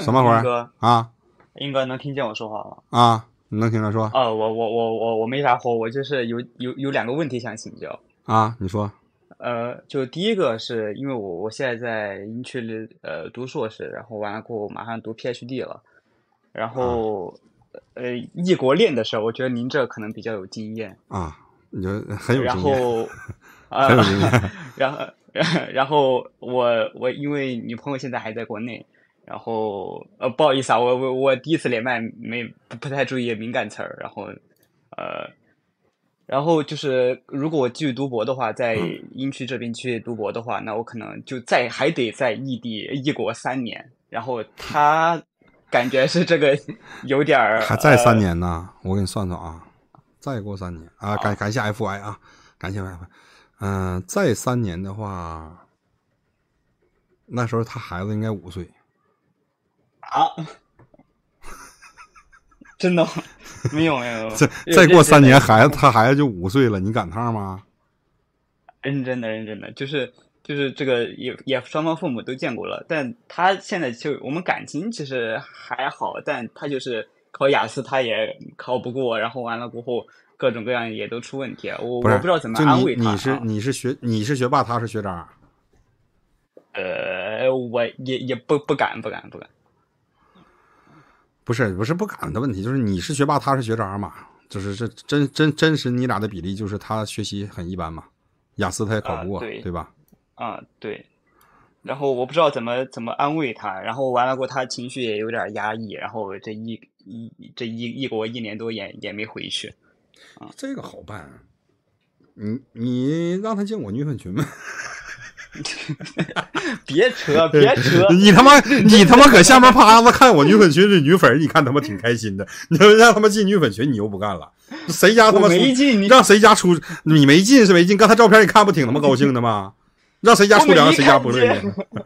什么活儿啊？英哥能听见我说话吗？啊，你能听着说？啊，我我我我我没啥活，我就是有有有两个问题想请教。啊，你说？呃，就第一个是因为我我现在在英区里呃读硕士，然后完了过后马上读 PhD 了，然后呃异国恋的事儿，我觉得您这可能比较有经验啊，您很有。然后啊，然后然后我我因为女朋友现在还在国内。然后，呃，不好意思啊，我我我第一次连麦没不太注意敏感词儿，然后，呃，然后就是如果我继续读博的话，在英区这边去读博的话，那我可能就在还得在异地异国三年。然后他感觉是这个有点儿还在三年呢，我给你算算啊，再过三年啊，感感谢 F Y 啊，感谢 f Y，嗯，再三年的话，那时候他孩子应该五岁。啊，真的，没有没有。再再过三年，孩子他孩子就五岁了，你赶趟吗？认真的，认真的，就是就是这个也也双方父母都见过了，但他现在就我们感情其实还好，但他就是考雅思他也考不过，然后完了过后各种各样也都出问题，我我不知道怎么安慰他。你是你是学你是学霸，他是学渣。呃，我也也不不敢不敢不敢。不是不是不敢的问题，就是你是学霸，他是学渣嘛，就是这真真真实你俩的比例，就是他学习很一般嘛，雅思他也考不过，对吧？啊对，然后我不知道怎么怎么安慰他，然后完了过他情绪也有点压抑，然后这一一这一一过一年多也也没回去，啊，这个好办，你你让他进我女粉群呗。别扯，别扯！你他妈，你他妈搁下面趴着看我女粉群的女粉，你看他妈挺开心的。你他妈让他们进女粉群，你又不干了。谁家他妈没进？让谁家出？你没进是没进。刚才照片你看不挺他妈高兴的吗？让谁家出？粮，谁家乐意？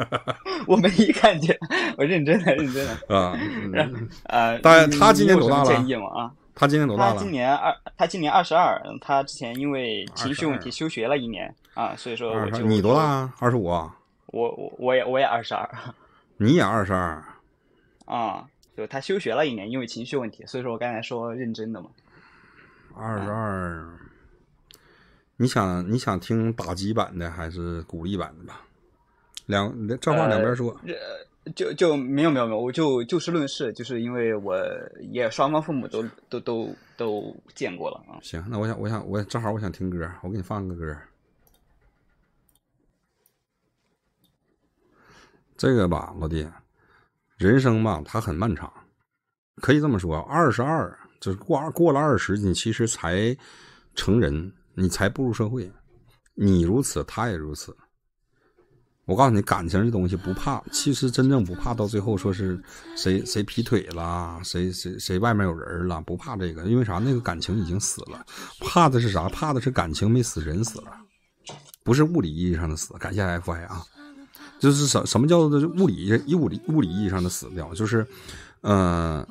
我没看见，我认真的，认真的啊。呃，大他今年多大了？啊，他今年多大了？他今年二，他今年二十二。他之前因为情绪问题休学了一年。啊，所以说我就你多大？二十五。我我我也我也二十二。你也二十二。啊，就他休学了一年，因为情绪问题。所以说我刚才说认真的嘛。二十二，你想你想听打击版的还是鼓励版的吧？两这话两边说。就就没有没有没有，我就就事论事，就是因为我也双方父母都都都都见过了啊。行，那我想我想我正好我想听歌，我给你放个歌。这个吧，老弟，人生吧，它很漫长。可以这么说，二十二就是过过了二十，你其实才成人，你才步入社会。你如此，他也如此。我告诉你，感情这东西不怕，其实真正不怕，到最后说是谁谁劈腿了，谁谁谁外面有人了，不怕这个，因为啥？那个感情已经死了。怕的是啥？怕的是感情没死，人死了，不是物理意义上的死。感谢 F Y 啊。就是什什么叫做物理、物理、物理意义上的死掉？就是，嗯，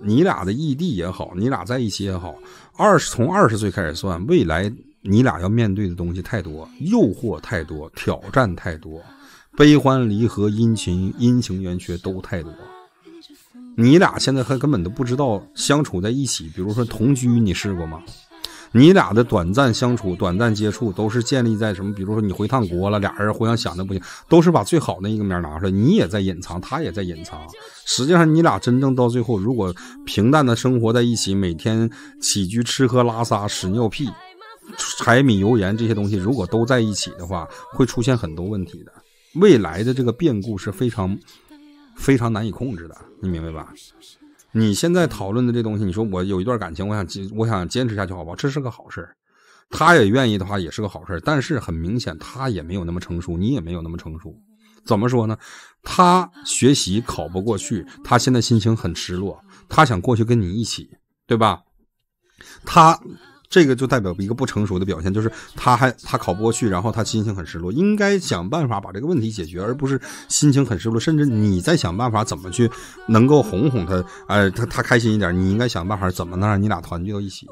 你俩的异地也好，你俩在一起也好，二十从二十岁开始算，未来你俩要面对的东西太多，诱惑太多，挑战太多，悲欢离合、阴晴阴晴圆缺都太多。你俩现在还根本都不知道相处在一起，比如说同居，你试过吗？你俩的短暂相处、短暂接触，都是建立在什么？比如说你回趟国了，俩人互相想的不行，都是把最好的一个面拿出来。你也在隐藏，他也在隐藏。实际上，你俩真正到最后，如果平淡的生活在一起，每天起居、吃喝拉撒、屎尿屁、柴米油盐这些东西，如果都在一起的话，会出现很多问题的。未来的这个变故是非常、非常难以控制的，你明白吧？你现在讨论的这东西，你说我有一段感情，我想坚，我想坚持下去，好不好？这是个好事他也愿意的话，也是个好事但是很明显，他也没有那么成熟，你也没有那么成熟。怎么说呢？他学习考不过去，他现在心情很失落，他想过去跟你一起，对吧？他。这个就代表一个不成熟的表现，就是他还他考不过去，然后他心情很失落，应该想办法把这个问题解决，而不是心情很失落。甚至你在想办法怎么去能够哄哄他，哎，他他开心一点，你应该想办法怎么能让你俩团聚到一起，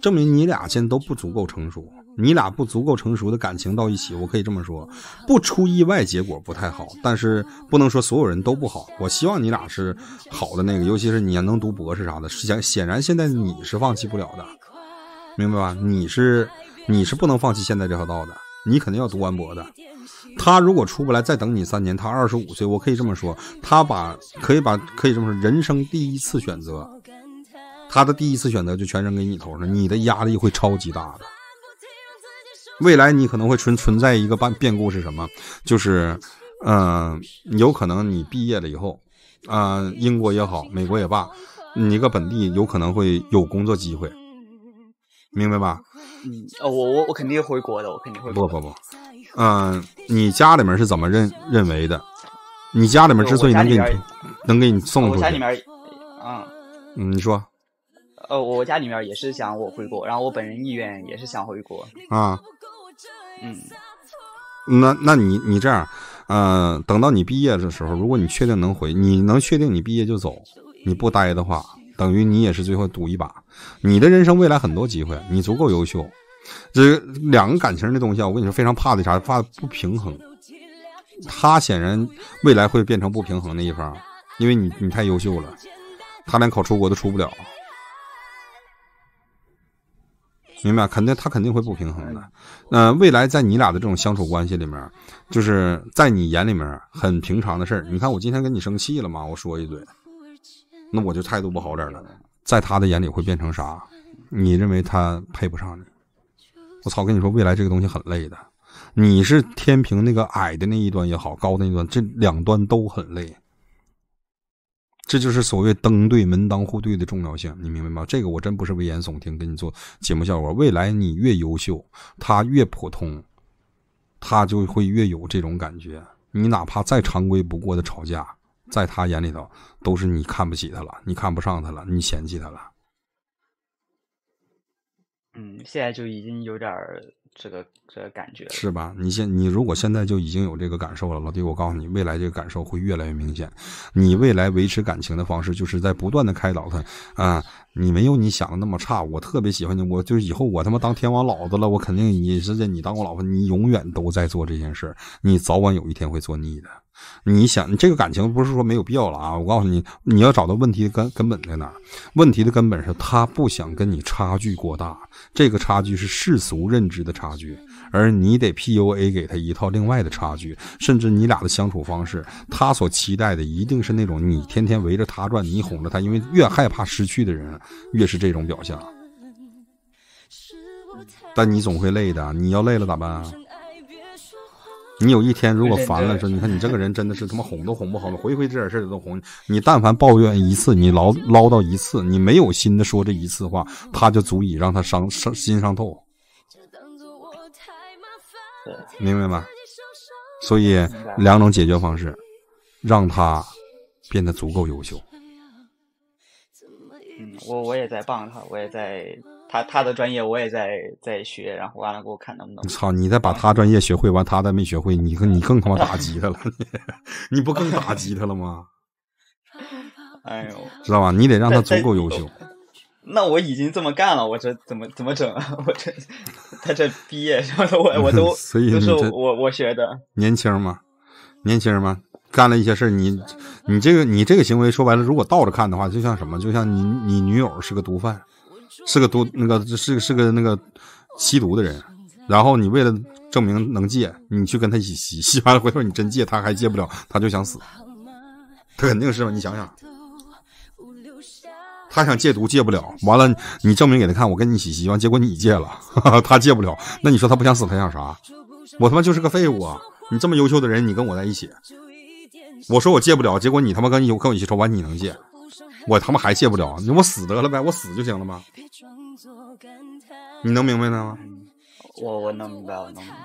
证明你俩现在都不足够成熟。你俩不足够成熟的感情到一起，我可以这么说，不出意外结果不太好，但是不能说所有人都不好。我希望你俩是好的那个，尤其是你能读博士啥的，显显然现在你是放弃不了的，明白吧？你是你是不能放弃现在这条道的，你肯定要读完博的。他如果出不来，再等你三年，他二十五岁，我可以这么说，他把可以把可以这么说，人生第一次选择，他的第一次选择就全扔给你头上，你的压力会超级大的。未来你可能会存存在一个变变故是什么？就是，嗯，有可能你毕业了以后，啊，英国也好，美国也罢，你一个本地有可能会有工作机会，明白吧？嗯，哦，我我我肯定回国的，我肯定会不不不，嗯，你家里面是怎么认认为的？你家里面之所以能给你能给你送，我家里面，嗯，你说，呃，我家里面也是想我回国，然后我本人意愿也是想回国啊。嗯，那那你你这样，嗯，等到你毕业的时候，如果你确定能回，你能确定你毕业就走，你不待的话，等于你也是最后赌一把。你的人生未来很多机会，你足够优秀。这两个感情的东西，我跟你说非常怕的啥，怕不平衡。他显然未来会变成不平衡的一方，因为你你太优秀了，他连考出国都出不了。明白，肯定他肯定会不平衡的。那未来在你俩的这种相处关系里面，就是在你眼里面很平常的事儿。你看我今天跟你生气了吗？我说一嘴，那我就态度不好点了。在他的眼里会变成啥？你认为他配不上你？我操，跟你说未来这个东西很累的。你是天平那个矮的那一端也好，高的那一端，这两端都很累。这就是所谓“登对门当户对”的重要性，你明白吗？这个我真不是危言耸听，给你做节目效果。未来你越优秀，他越普通，他就会越有这种感觉。你哪怕再常规不过的吵架，在他眼里头都是你看不起他了，你看不上他了，你嫌弃他了。嗯，现在就已经有点这个这个、感觉是吧？你现你如果现在就已经有这个感受了，老弟，我告诉你，未来这个感受会越来越明显。你未来维持感情的方式，就是在不断的开导他啊。你没有你想的那么差，我特别喜欢你。我就是以后我他妈当天王老子了，我肯定你是你当我老婆，你永远都在做这件事，你早晚有一天会做腻的。你想这个感情不是说没有必要了啊？我告诉你，你要找到问题的根根本在哪儿？问题的根本是他不想跟你差距过大，这个差距是世俗认知的差。差距，而你得 PUA 给他一套另外的差距，甚至你俩的相处方式，他所期待的一定是那种你天天围着他转，你哄着他，因为越害怕失去的人越是这种表象。但你总会累的，你要累了咋办？啊？你有一天如果烦了，说你看你这个人真的是他妈哄都哄不好了，回回这点事儿都哄你。你但凡抱怨一次，你唠唠叨一次，你没有心的说这一次话，他就足以让他伤伤心伤透。明白吗？所以两种解决方式，让他变得足够优秀。嗯，我我也在帮他，我也在他他的专业我也在在学，然后完了给我看能不能。操，你再把他专业学会完，他的没学会，你你更他妈打击他了，你不更打击他了吗？哎呦，知道吧？你得让他足够优秀。那我已经这么干了，我这怎么怎么整啊？我这他这毕业，我我都都是我我学的。年轻嘛，年轻嘛，干了一些事儿。你你这个你这个行为说白了，如果倒着看的话，就像什么？就像你你女友是个毒贩，是个毒那个是是个那个吸毒的人，然后你为了证明能戒，你去跟他一起吸，吸完了回头你真戒，他还戒不了，他就想死，他肯定是嘛？你想想。他想戒毒戒不了，完了你证明给他看，我跟你一起吸完，结果你戒了，他戒不了。那你说他不想死，他想啥？我他妈就是个废物啊！你这么优秀的人，你跟我在一起，我说我戒不了，结果你他妈跟跟我一起抽完，你能戒，我他妈还戒不了那我死得了呗，我死就行了吗？你能明白呢吗？我我能明白，我能明白。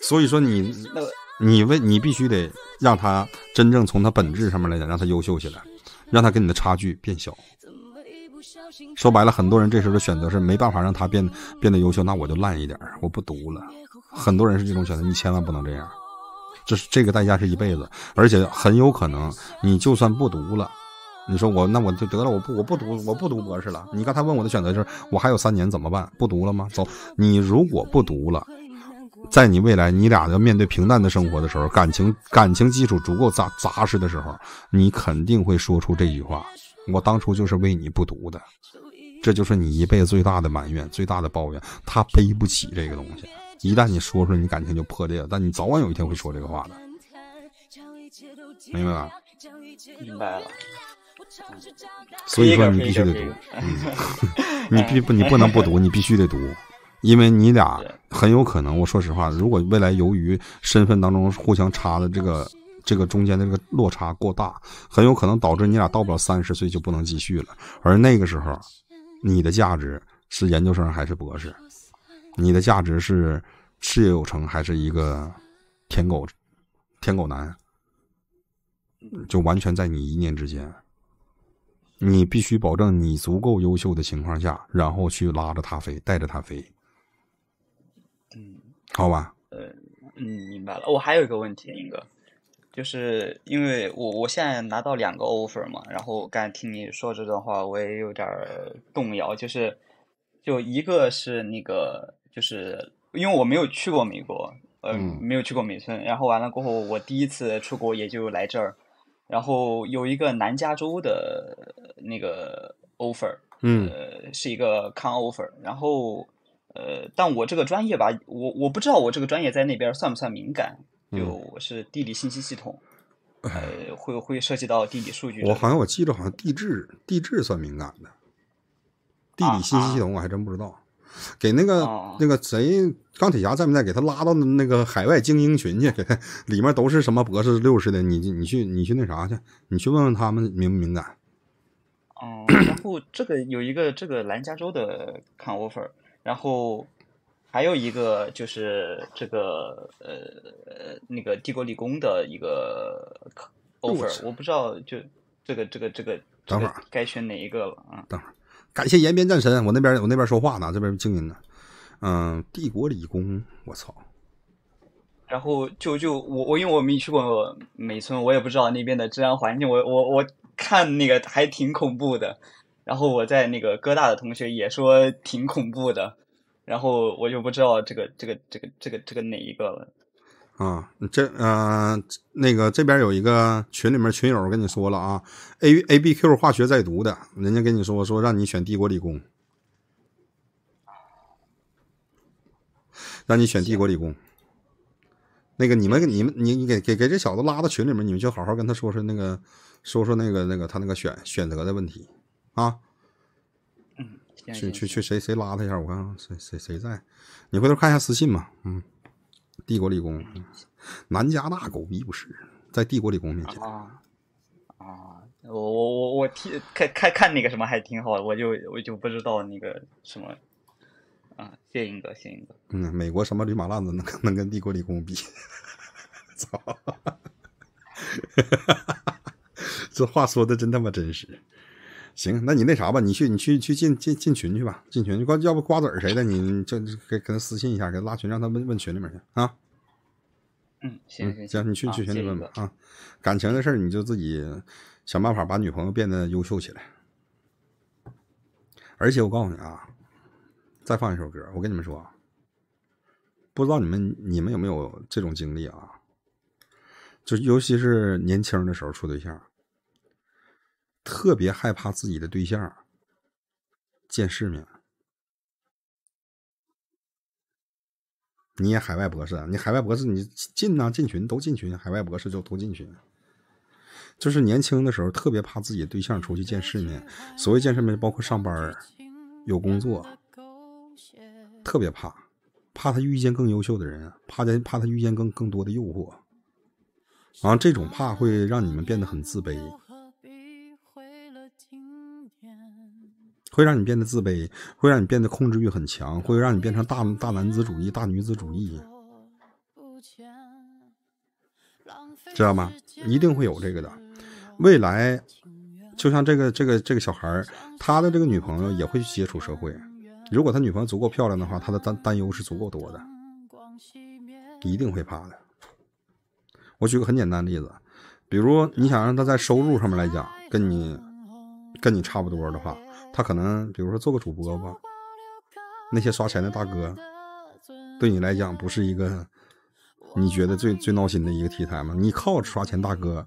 所以说你那，你为你必须得让他真正从他本质上面来讲，让他优秀起来。让他跟你的差距变小。说白了，很多人这时候的选择是没办法让他变变得优秀，那我就烂一点，我不读了。很多人是这种选择，你千万不能这样，这是这个代价是一辈子，而且很有可能你就算不读了，你说我那我就得了，我不我不读我不读博士了。你刚才问我的选择就是我还有三年怎么办？不读了吗？走，你如果不读了。在你未来，你俩要面对平淡的生活的时候，感情感情基础足够扎扎实的时候，你肯定会说出这句话。我当初就是为你不读的，这就是你一辈子最大的埋怨，最大的抱怨。他背不起这个东西，一旦你说出，来，你感情就破裂了。但你早晚有一天会说这个话的，明白吧？明白了。所以说你必须得读，你必不你不能不读，你必须得读。因为你俩很有可能，我说实话，如果未来由于身份当中互相差的这个这个中间的这个落差过大，很有可能导致你俩到不了三十岁就不能继续了。而那个时候，你的价值是研究生还是博士？你的价值是事业有成还是一个舔狗？舔狗男，就完全在你一念之间。你必须保证你足够优秀的情况下，然后去拉着他飞，带着他飞。好吧，呃，嗯，明白了。我还有一个问题，英哥，就是因为我我现在拿到两个 offer 嘛，然后刚才听你说这段话，我也有点动摇。就是，就一个是那个，就是因为我没有去过美国，嗯，没有去过美村，然后完了过后，我第一次出国也就来这儿，然后有一个南加州的那个 offer，嗯，是一个 come offer，然后。呃，但我这个专业吧，我我不知道我这个专业在那边算不算敏感。就我是地理信息系统，呃，会会涉及到地理数据。我好像我记着，好像地质地质算敏感的。地理信息系统我还真不知道。给那个那个谁钢铁侠在没在？给他拉到那个海外精英群去，给他里面都是什么博士六十的，你你去你去那啥去？你去问问他们敏不敏感。哦，然后这个有一个这个南加州的看 offer。然后还有一个就是这个呃那个帝国理工的一个 offer，我不知道就这个这个这个等会儿该选哪一个了啊？等会儿感谢延边战神，我那边我那边说话呢，这边静音呢。嗯，帝国理工，我操！然后就就我我因为我没去过美村，我也不知道那边的治安环境。我我我看那个还挺恐怖的。然后我在那个哥大的同学也说挺恐怖的，然后我就不知道这个这个这个这个这个哪一个了。啊，这呃，那个这边有一个群里面群友跟你说了啊，A A B Q 化学在读的，人家跟你说说让你选帝国理工，让你选帝国理工。那个你们你们你你给给给这小子拉到群里面，你们就好好跟他说说那个说说那个那个他那个选选择的问题。啊，去去去，谁谁拉他一下，我看看谁谁谁在。你回头看一下私信嘛，嗯，帝国理工，南加大狗逼不是，在帝国理工面前。啊啊，我我我我看看看那个什么还挺好的，我就我就不知道那个什么啊，谢英哥，谢英哥，嗯，美国什么驴马烂子能能跟帝国理工比？操，这话说的真他妈真实。行，那你那啥吧，你去你去去进进进群去吧，进群去瓜，要不瓜子儿谁的？你就给给他私信一下，给他拉群，让他问问群里面去啊。嗯，行行行，你去去群里问吧啊。感情的事儿，你就自己想办法把女朋友变得优秀起来。而且我告诉你啊，再放一首歌，我跟你们说，不知道你们你们有没有这种经历啊？就尤其是年轻的时候处对象。特别害怕自己的对象见世面。你也海外博士，你海外博士，你进呐，进群都进群，海外博士就都进群。就是年轻的时候特别怕自己的对象出去见世面。所谓见世面，包括上班有工作，特别怕，怕他遇见更优秀的人，怕他怕他遇见更更多的诱惑。然后这种怕会让你们变得很自卑。会让你变得自卑，会让你变得控制欲很强，会让你变成大大男子主义、大女子主义，知道吗？一定会有这个的。未来，就像这个、这个、这个小孩，他的这个女朋友也会去接触社会。如果他女朋友足够漂亮的话，他的担担忧是足够多的，一定会怕的。我举个很简单的例子，比如你想让他在收入上面来讲跟你跟你差不多的话。他可能，比如说做个主播吧，那些刷钱的大哥，对你来讲不是一个，你觉得最最闹心的一个题材吗？你靠刷钱大哥，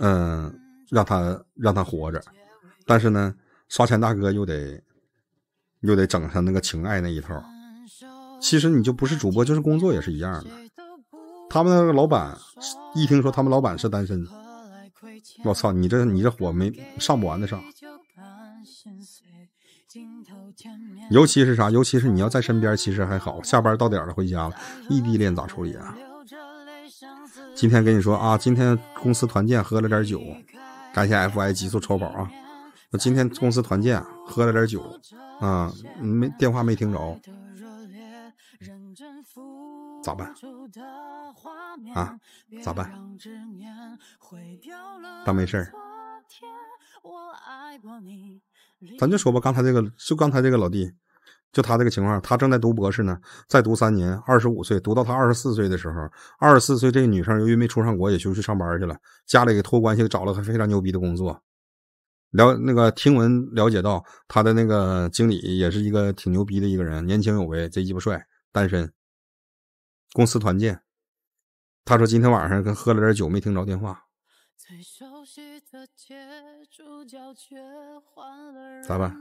嗯，让他让他活着，但是呢，刷钱大哥又得又得整上那个情爱那一套。其实你就不是主播，就是工作也是一样的。他们那个老板一听说他们老板是单身，我操，你这你这火没上不完的上。尤其是啥？尤其是你要在身边，其实还好。下班到点了，回家了。异地恋咋处理啊？今天跟你说啊，今天公司团建喝了点酒，感谢 F I 极速超宝啊。我今天公司团建喝了点酒啊，没电话没听着，咋办？啊，咋办？当没事儿。咱就说吧，刚才这个就刚才这个老弟，就他这个情况，他正在读博士呢，再读三年，二十五岁，读到他二十四岁的时候，二十四岁这个女生由于没出上国，也就去上班去了，家里给托关系找了个非常牛逼的工作。了那个听闻了解到，他的那个经理也是一个挺牛逼的一个人，年轻有为，贼鸡巴帅，单身。公司团建，他说今天晚上跟喝了点酒，没听着电话。最熟悉的角却咋办？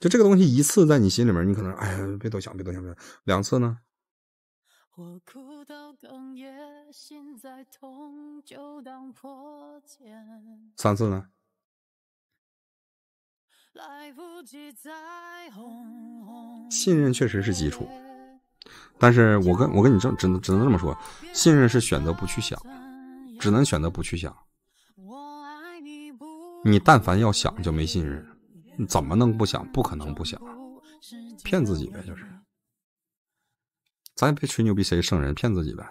就这个东西一次在你心里面，你可能哎呀，别多想，别多想，别两次呢？三次呢？信任确实是基础，但是我跟我跟你这只能只能这么说，信任是选择不去想。只能选择不去想。你但凡要想，就没信任。你怎么能不想？不可能不想，骗自己呗，就是。咱也别吹牛逼，谁圣人？骗自己呗。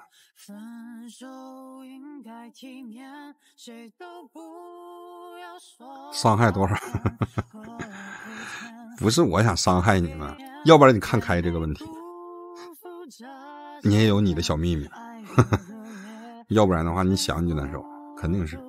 伤害多少？不是我想伤害你们，要不然你看开这个问题。你也有你的小秘密。要不然的话，你想你就难受，肯定是。